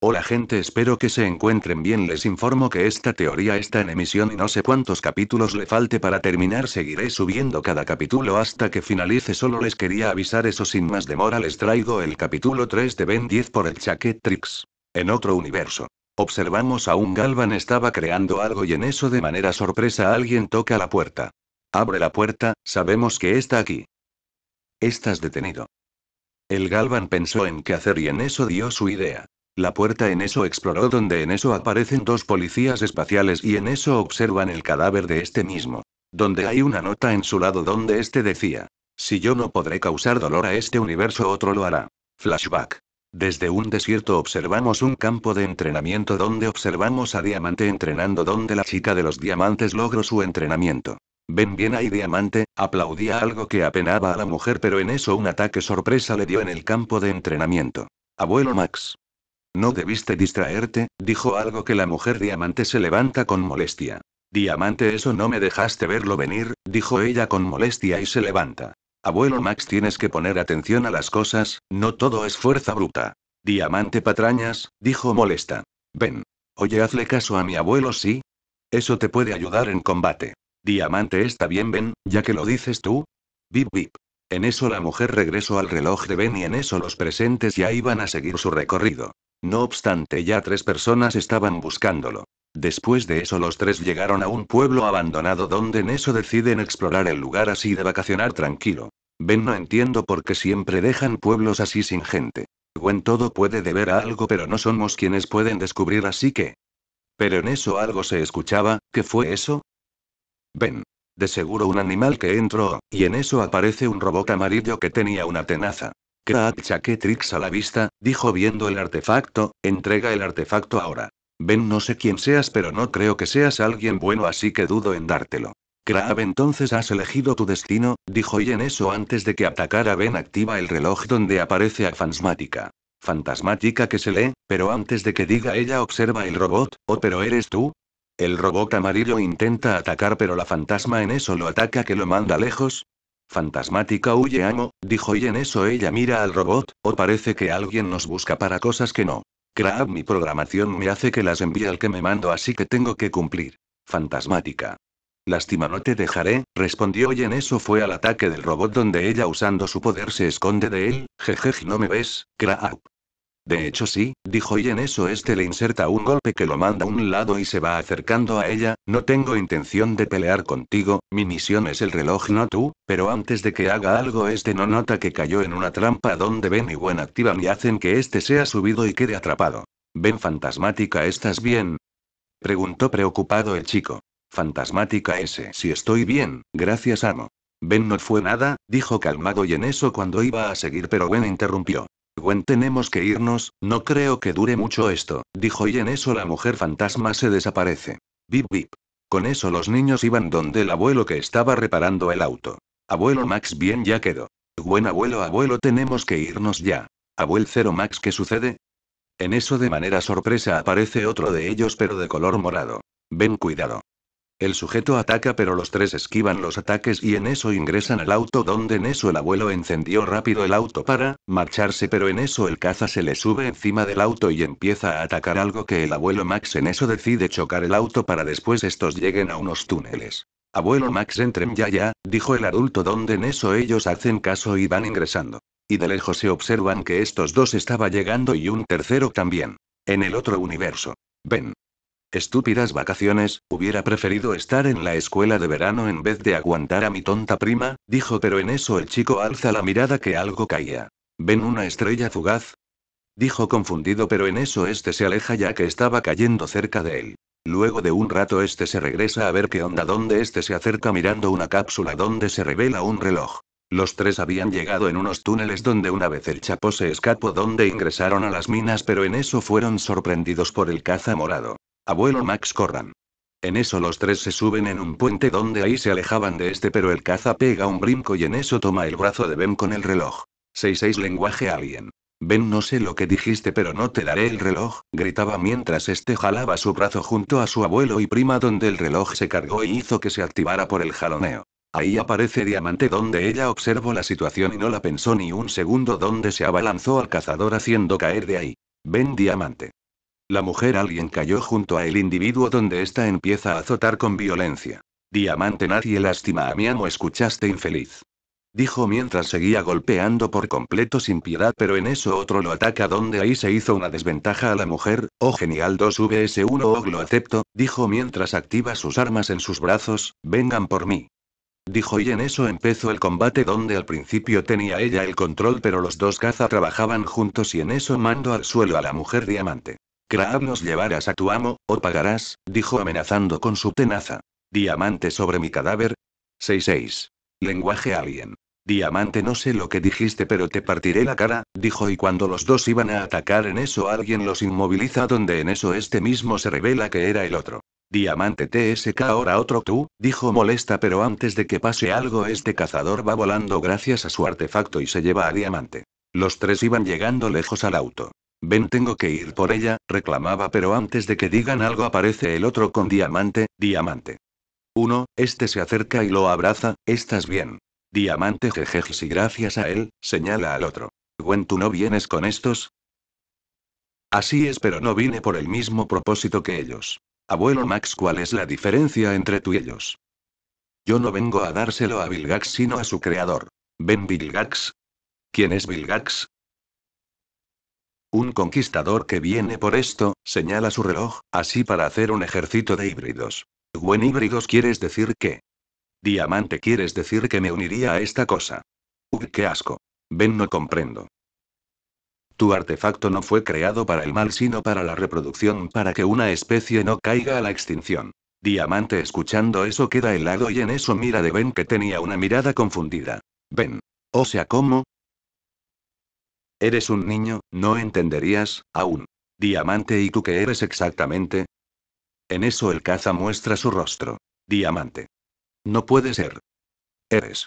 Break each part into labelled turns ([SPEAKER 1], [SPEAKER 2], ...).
[SPEAKER 1] Hola gente espero que se encuentren bien les informo que esta teoría está en emisión y no sé cuántos capítulos le falte para terminar seguiré subiendo cada capítulo hasta que finalice solo les quería avisar eso sin más demora les traigo el capítulo 3 de Ben 10 por el Chaquet Tricks. En otro universo. Observamos a un Galvan estaba creando algo y en eso de manera sorpresa alguien toca la puerta. Abre la puerta, sabemos que está aquí. Estás detenido. El Galvan pensó en qué hacer y en eso dio su idea. La puerta en eso exploró donde en eso aparecen dos policías espaciales y en eso observan el cadáver de este mismo. Donde hay una nota en su lado donde este decía. Si yo no podré causar dolor a este universo otro lo hará. Flashback. Desde un desierto observamos un campo de entrenamiento donde observamos a Diamante entrenando donde la chica de los diamantes logró su entrenamiento. Ven bien ahí Diamante, aplaudía algo que apenaba a la mujer pero en eso un ataque sorpresa le dio en el campo de entrenamiento. Abuelo Max. No debiste distraerte, dijo algo que la mujer diamante se levanta con molestia. Diamante, eso no me dejaste verlo venir, dijo ella con molestia y se levanta. Abuelo Max, tienes que poner atención a las cosas, no todo es fuerza bruta. Diamante patrañas, dijo molesta. Ven. Oye, hazle caso a mi abuelo, sí. Eso te puede ayudar en combate. Diamante está bien, ven, ya que lo dices tú. Bip bip. En eso la mujer regresó al reloj de Ben y en eso los presentes ya iban a seguir su recorrido. No obstante, ya tres personas estaban buscándolo. Después de eso los tres llegaron a un pueblo abandonado donde en eso deciden explorar el lugar así de vacacionar tranquilo. Ben no entiendo por qué siempre dejan pueblos así sin gente. Gwen todo puede deber a algo pero no somos quienes pueden descubrir así que... Pero en eso algo se escuchaba, ¿qué fue eso? Ben. De seguro un animal que entró, y en eso aparece un robot amarillo que tenía una tenaza. Kraat chaquetrix a la vista, dijo viendo el artefacto, entrega el artefacto ahora. Ben no sé quién seas pero no creo que seas alguien bueno así que dudo en dártelo. Kraab entonces has elegido tu destino, dijo y en eso antes de que atacara Ben activa el reloj donde aparece a Fantasmática. Fantasmática que se lee, pero antes de que diga ella observa el robot, oh pero eres tú. El robot amarillo intenta atacar pero la fantasma en eso lo ataca que lo manda lejos, Fantasmática huye amo, dijo y en eso ella mira al robot, o parece que alguien nos busca para cosas que no. Kraab mi programación me hace que las envíe al que me mando así que tengo que cumplir. Fantasmática. Lástima no te dejaré, respondió y en eso fue al ataque del robot donde ella usando su poder se esconde de él, jejeje no me ves, Kraab. De hecho sí, dijo y en eso este le inserta un golpe que lo manda a un lado y se va acercando a ella, no tengo intención de pelear contigo, mi misión es el reloj no tú, pero antes de que haga algo este no nota que cayó en una trampa donde Ben y Gwen activan y hacen que este sea subido y quede atrapado. Ben fantasmática ¿estás bien? Preguntó preocupado el chico. Fantasmática ese si estoy bien, gracias amo. Ben no fue nada, dijo calmado y en eso cuando iba a seguir pero Gwen interrumpió. Gwen tenemos que irnos, no creo que dure mucho esto, dijo y en eso la mujer fantasma se desaparece. Bip bip. Con eso los niños iban donde el abuelo que estaba reparando el auto. Abuelo Max bien ya quedó. Buen abuelo abuelo tenemos que irnos ya. abuelo cero Max ¿qué sucede? En eso de manera sorpresa aparece otro de ellos pero de color morado. Ven cuidado. El sujeto ataca pero los tres esquivan los ataques y en eso ingresan al auto donde en eso el abuelo encendió rápido el auto para marcharse pero en eso el caza se le sube encima del auto y empieza a atacar algo que el abuelo Max en eso decide chocar el auto para después estos lleguen a unos túneles. Abuelo Max entren ya ya, dijo el adulto donde en eso ellos hacen caso y van ingresando. Y de lejos se observan que estos dos estaba llegando y un tercero también. En el otro universo. Ven. Estúpidas vacaciones, hubiera preferido estar en la escuela de verano en vez de aguantar a mi tonta prima, dijo, pero en eso el chico alza la mirada que algo caía. ¿Ven una estrella fugaz? Dijo confundido, pero en eso este se aleja ya que estaba cayendo cerca de él. Luego de un rato este se regresa a ver qué onda donde este se acerca mirando una cápsula donde se revela un reloj. Los tres habían llegado en unos túneles donde una vez el Chapo se escapó donde ingresaron a las minas pero en eso fueron sorprendidos por el caza morado. Abuelo Max corran. En eso los tres se suben en un puente donde ahí se alejaban de este pero el caza pega un brinco y en eso toma el brazo de Ben con el reloj. 66 lenguaje alien. Ben no sé lo que dijiste pero no te daré el reloj, gritaba mientras este jalaba su brazo junto a su abuelo y prima donde el reloj se cargó y hizo que se activara por el jaloneo. Ahí aparece Diamante donde ella observó la situación y no la pensó ni un segundo donde se abalanzó al cazador haciendo caer de ahí. Ben Diamante. La mujer alguien cayó junto a el individuo donde ésta empieza a azotar con violencia. Diamante nadie lástima a mi amo escuchaste infeliz. Dijo mientras seguía golpeando por completo sin piedad pero en eso otro lo ataca donde ahí se hizo una desventaja a la mujer, oh genial 2vs1 oh lo acepto, dijo mientras activa sus armas en sus brazos, vengan por mí. Dijo y en eso empezó el combate donde al principio tenía ella el control pero los dos caza trabajaban juntos y en eso mando al suelo a la mujer diamante. Crab nos llevarás a tu amo, o pagarás, dijo amenazando con su tenaza. Diamante sobre mi cadáver. 66. Lenguaje alguien. Diamante no sé lo que dijiste pero te partiré la cara, dijo y cuando los dos iban a atacar en eso alguien los inmoviliza donde en eso este mismo se revela que era el otro. Diamante TSK ahora otro tú, dijo molesta pero antes de que pase algo este cazador va volando gracias a su artefacto y se lleva a Diamante. Los tres iban llegando lejos al auto. Ven, tengo que ir por ella, reclamaba, pero antes de que digan algo aparece el otro con diamante, diamante. Uno, este se acerca y lo abraza, estás bien. Diamante jejeje si gracias a él, señala al otro. Gwen, ¿tú no vienes con estos? Así es, pero no vine por el mismo propósito que ellos. Abuelo Max, ¿cuál es la diferencia entre tú y ellos? Yo no vengo a dárselo a Vilgax, sino a su creador. ¿Ven Vilgax? ¿Quién es Vilgax? Un conquistador que viene por esto, señala su reloj, así para hacer un ejército de híbridos. Buen híbridos quieres decir que. Diamante quieres decir que me uniría a esta cosa. Uy, qué asco. Ven, no comprendo. Tu artefacto no fue creado para el mal, sino para la reproducción, para que una especie no caiga a la extinción. Diamante escuchando eso queda helado y en eso mira de Ben que tenía una mirada confundida. Ben. O sea, ¿cómo? Eres un niño, no entenderías, aún. Diamante, ¿y tú qué eres exactamente? En eso el caza muestra su rostro. Diamante. No puede ser. Eres.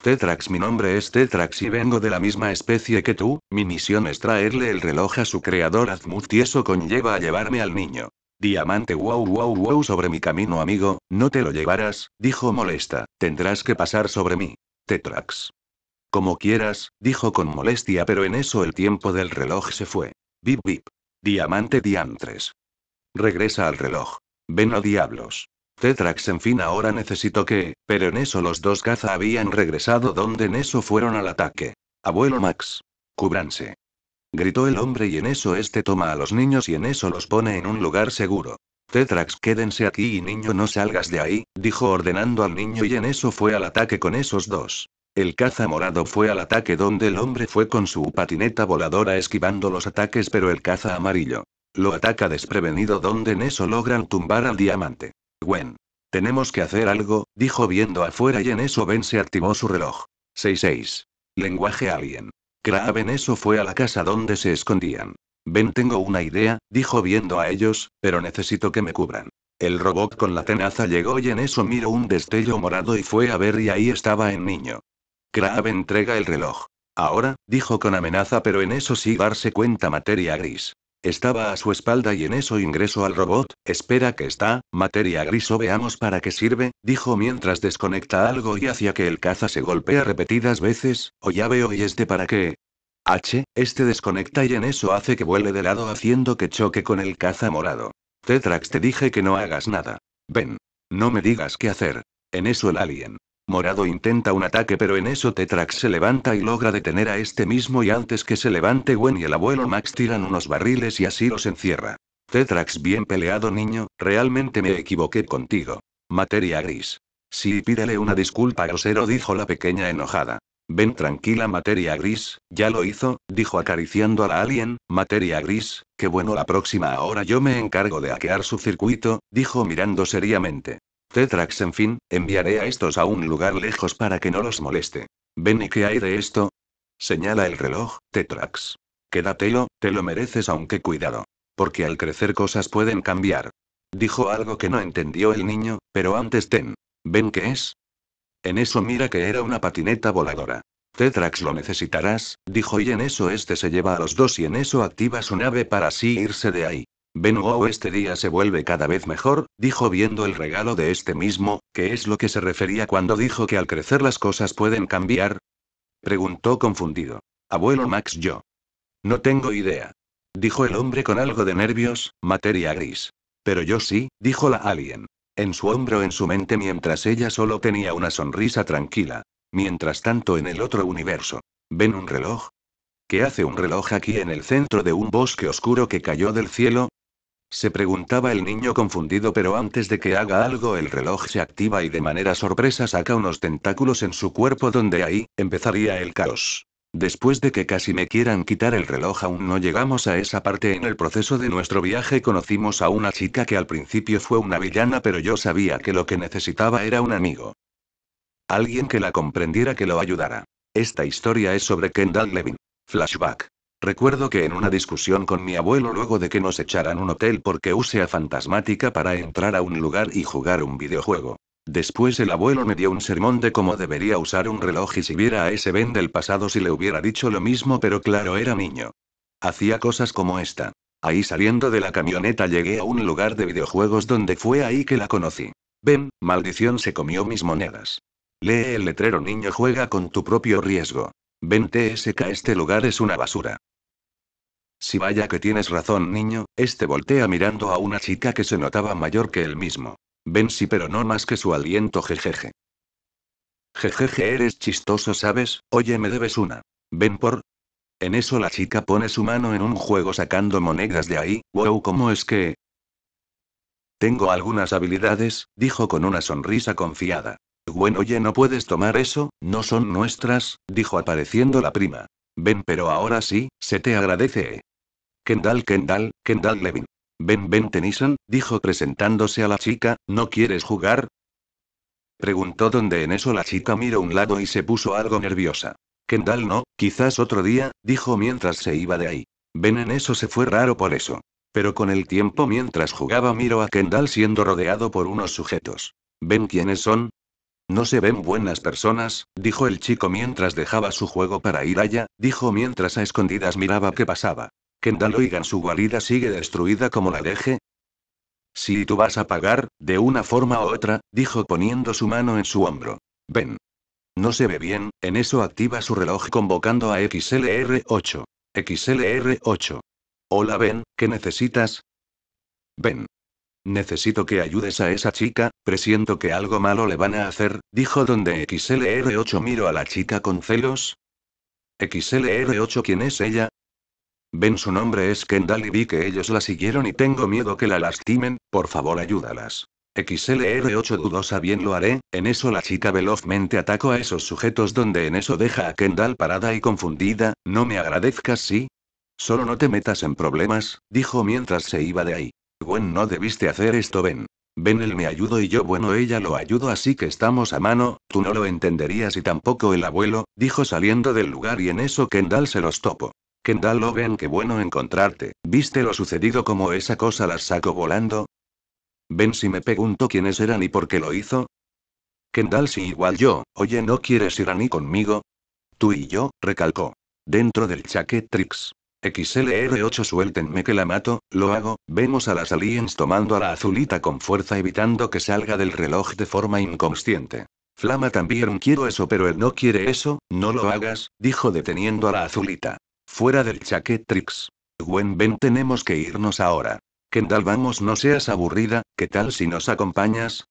[SPEAKER 1] Tetrax, mi nombre es Tetrax y vengo de la misma especie que tú, mi misión es traerle el reloj a su creador Azmuth y eso conlleva a llevarme al niño. Diamante, wow, wow, wow, sobre mi camino, amigo, no te lo llevarás, dijo molesta, tendrás que pasar sobre mí. Tetrax. Como quieras, dijo con molestia, pero en eso el tiempo del reloj se fue. Bip bip. Diamante diantres. Regresa al reloj. Ven a diablos. Tetrax en fin ahora necesito que, pero en eso los dos caza habían regresado donde en eso fueron al ataque. Abuelo Max. cúbranse", Gritó el hombre y en eso este toma a los niños y en eso los pone en un lugar seguro. Tetrax, quédense aquí y niño, no salgas de ahí, dijo ordenando al niño y en eso fue al ataque con esos dos. El caza morado fue al ataque donde el hombre fue con su patineta voladora esquivando los ataques pero el caza amarillo lo ataca desprevenido donde en eso logran tumbar al diamante. Gwen. Tenemos que hacer algo, dijo viendo afuera y en eso Ben se activó su reloj. 6-6. Lenguaje alien. en eso fue a la casa donde se escondían. Ben tengo una idea, dijo viendo a ellos, pero necesito que me cubran. El robot con la tenaza llegó y en eso miró un destello morado y fue a ver y ahí estaba el niño. Krab entrega el reloj. Ahora, dijo con amenaza, pero en eso sí darse cuenta materia gris. Estaba a su espalda y en eso ingreso al robot. Espera que está, materia gris o veamos para qué sirve, dijo mientras desconecta algo y hacia que el caza se golpea repetidas veces, o ya veo y este para qué. H, este desconecta y en eso hace que vuele de lado haciendo que choque con el caza morado. Tetrax te dije que no hagas nada. Ven. No me digas qué hacer. En eso el alien. Morado intenta un ataque pero en eso Tetrax se levanta y logra detener a este mismo y antes que se levante Gwen y el abuelo Max tiran unos barriles y así los encierra. Tetrax bien peleado niño, realmente me equivoqué contigo. Materia gris. Sí, pídele una disculpa grosero dijo la pequeña enojada. Ven tranquila materia gris, ya lo hizo, dijo acariciando a la alien, materia gris, qué bueno la próxima ahora yo me encargo de hackear su circuito, dijo mirando seriamente. Tetrax, en fin, enviaré a estos a un lugar lejos para que no los moleste. ¿Ven y qué hay de esto? Señala el reloj, Tetrax. Quédatelo, te lo mereces aunque cuidado. Porque al crecer cosas pueden cambiar. Dijo algo que no entendió el niño, pero antes ten. ¿Ven qué es? En eso mira que era una patineta voladora. Tetrax lo necesitarás, dijo y en eso este se lleva a los dos y en eso activa su nave para así irse de ahí. Ben oh, oh, este día se vuelve cada vez mejor, dijo viendo el regalo de este mismo, que es lo que se refería cuando dijo que al crecer las cosas pueden cambiar. Preguntó confundido. Abuelo Max, yo. No tengo idea. Dijo el hombre con algo de nervios, materia gris. Pero yo sí, dijo la alien. En su hombro, en su mente, mientras ella solo tenía una sonrisa tranquila. Mientras tanto, en el otro universo. ¿Ven un reloj? ¿Qué hace un reloj aquí en el centro de un bosque oscuro que cayó del cielo? Se preguntaba el niño confundido, pero antes de que haga algo el reloj se activa y de manera sorpresa saca unos tentáculos en su cuerpo donde ahí empezaría el caos. Después de que casi me quieran quitar el reloj aún no llegamos a esa parte en el proceso de nuestro viaje conocimos a una chica que al principio fue una villana pero yo sabía que lo que necesitaba era un amigo. Alguien que la comprendiera que lo ayudara. Esta historia es sobre Kendall Levin. Flashback. Recuerdo que en una discusión con mi abuelo luego de que nos echaran un hotel porque usé a fantasmática para entrar a un lugar y jugar un videojuego. Después el abuelo me dio un sermón de cómo debería usar un reloj y si viera a ese Ben del pasado si le hubiera dicho lo mismo pero claro era niño. Hacía cosas como esta. Ahí saliendo de la camioneta llegué a un lugar de videojuegos donde fue ahí que la conocí. Ben, maldición se comió mis monedas. Lee el letrero niño juega con tu propio riesgo. Ven TSK este lugar es una basura. Si vaya que tienes razón, niño, este voltea mirando a una chica que se notaba mayor que él mismo. Ven sí, pero no más que su aliento, jejeje. Jejeje, eres chistoso, ¿sabes? Oye, me debes una. Ven por. En eso la chica pone su mano en un juego sacando monedas de ahí. Wow, ¿cómo es que? Tengo algunas habilidades, dijo con una sonrisa confiada. Bueno, oye, no puedes tomar eso, no son nuestras, dijo apareciendo la prima. Ven, pero ahora sí, se te agradece. Kendall, Kendall, Kendall Levin. Ven, ven, Tennyson, dijo presentándose a la chica, ¿no quieres jugar? Preguntó donde en eso la chica miró un lado y se puso algo nerviosa. Kendall no, quizás otro día, dijo mientras se iba de ahí. Ven en eso se fue raro por eso. Pero con el tiempo mientras jugaba miró a Kendall siendo rodeado por unos sujetos. ¿Ven quiénes son? No se ven buenas personas, dijo el chico mientras dejaba su juego para ir allá, dijo mientras a escondidas miraba qué pasaba. Kendall oigan su guarida sigue destruida como la deje. Si tú vas a pagar, de una forma u otra, dijo poniendo su mano en su hombro. Ven. No se ve bien, en eso activa su reloj convocando a XLR8. XLR8. Hola ven, ¿qué necesitas? Ven. Necesito que ayudes a esa chica, presiento que algo malo le van a hacer, dijo donde XLR8 miro a la chica con celos. XLR8 ¿quién es ella? Ven su nombre es Kendall y vi que ellos la siguieron y tengo miedo que la lastimen, por favor ayúdalas. XLR8 dudosa bien lo haré, en eso la chica velozmente atacó a esos sujetos donde en eso deja a Kendall parada y confundida, no me agradezcas sí. Solo no te metas en problemas, dijo mientras se iba de ahí. Gwen no debiste hacer esto, Ben. Ben él me ayudó y yo bueno ella lo ayudó así que estamos a mano, tú no lo entenderías y tampoco el abuelo, dijo saliendo del lugar y en eso Kendall se los topo. Kendall lo oh, ven qué bueno encontrarte, ¿viste lo sucedido como esa cosa las saco volando? Ben si me pregunto quiénes eran y por qué lo hizo. Kendall si igual yo, oye no quieres ir a ni conmigo. Tú y yo, recalcó. Dentro del Chaquetrix. XLR8 suéltenme que la mato, lo hago, vemos a las aliens tomando a la azulita con fuerza evitando que salga del reloj de forma inconsciente. Flama también quiero eso pero él no quiere eso, no lo hagas, dijo deteniendo a la azulita. Fuera del chaquetrix. Gwen ven tenemos que irnos ahora. Kendall vamos no seas aburrida, ¿qué tal si nos acompañas?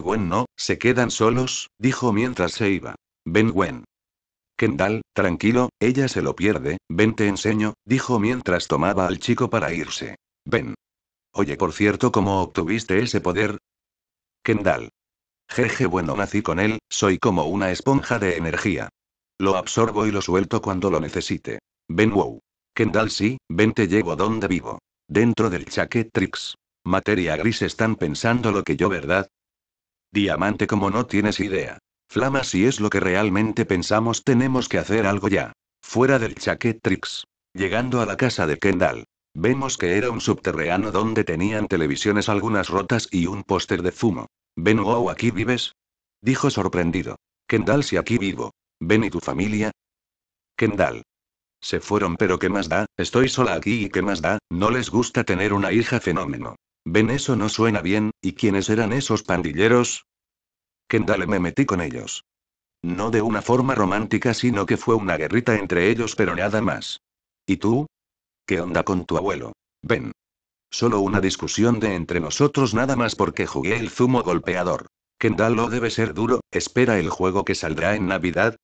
[SPEAKER 1] Gwen no, se quedan solos, dijo mientras se iba. Ven Gwen, Kendall, tranquilo, ella se lo pierde, ven te enseño, dijo mientras tomaba al chico para irse. Ven. Oye, por cierto, ¿cómo obtuviste ese poder? Kendall. Jeje, bueno, nací con él, soy como una esponja de energía. Lo absorbo y lo suelto cuando lo necesite. Ven, wow. Kendall, sí, ven, te llevo donde vivo. Dentro del Chaquetrix. Materia gris están pensando lo que yo, ¿verdad? Diamante, como no tienes idea. Flama si es lo que realmente pensamos tenemos que hacer algo ya. Fuera del Chaquetrix. Llegando a la casa de Kendall. Vemos que era un subterráneo donde tenían televisiones algunas rotas y un póster de fumo. Ben wow, ¿aquí vives? Dijo sorprendido. Kendall, si aquí vivo. Ven y tu familia. Kendall. Se fueron, pero ¿qué más da? Estoy sola aquí y ¿qué más da? No les gusta tener una hija fenómeno. Ven eso no suena bien, ¿y quiénes eran esos pandilleros? Kendale me metí con ellos. No de una forma romántica, sino que fue una guerrita entre ellos, pero nada más. ¿Y tú? ¿Qué onda con tu abuelo? Ven. Solo una discusión de entre nosotros nada más porque jugué el zumo golpeador. Kendall lo debe ser duro, espera el juego que saldrá en Navidad.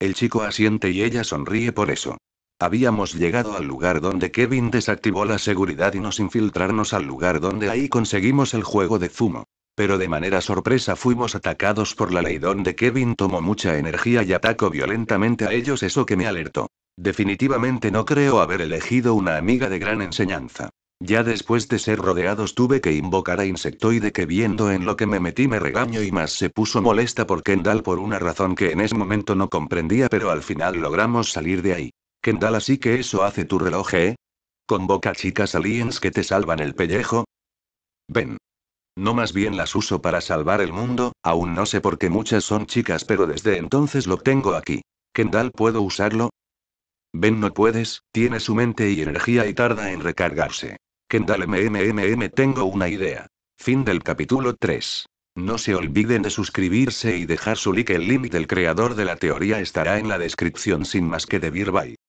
[SPEAKER 1] El chico asiente y ella sonríe por eso. Habíamos llegado al lugar donde Kevin desactivó la seguridad y nos infiltrarnos al lugar donde ahí conseguimos el juego de zumo pero de manera sorpresa fuimos atacados por la ley donde Kevin tomó mucha energía y atacó violentamente a ellos eso que me alertó. Definitivamente no creo haber elegido una amiga de gran enseñanza. Ya después de ser rodeados tuve que invocar a insectoide que viendo en lo que me metí me regaño y más se puso molesta por Kendall por una razón que en ese momento no comprendía pero al final logramos salir de ahí. Kendall así que eso hace tu reloj, ¿eh? Convoca chicas aliens que te salvan el pellejo. Ven. No más bien las uso para salvar el mundo, aún no sé por qué muchas son chicas, pero desde entonces lo tengo aquí. Kendall, ¿puedo usarlo? Ben no puedes, tiene su mente y energía y tarda en recargarse. Kendall MMMM tengo una idea. Fin del capítulo 3. No se olviden de suscribirse y dejar su like. El link del creador de la teoría estará en la descripción sin más que de bye.